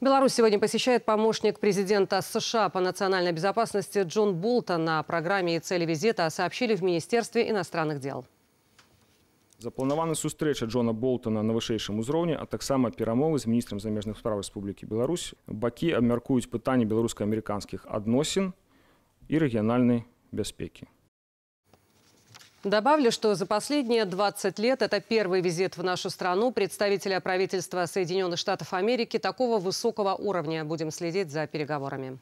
Беларусь сегодня посещает помощник президента США по национальной безопасности Джон Болтон. На программе и цели визита сообщили в Министерстве иностранных дел. Запланавана встреча Джона Болтона на высшем уровне, а так само перамовы с министром замежных справ Республики Беларусь. Бакі абмяркуюць пытанні беларуска американских отношений и рэгіянальнай бяспекі. Добавлю, что за последние 20 лет это первый визит в нашу страну представителя правительства Соединенных Штатов Америки такого высокого уровня. Будем следить за переговорами.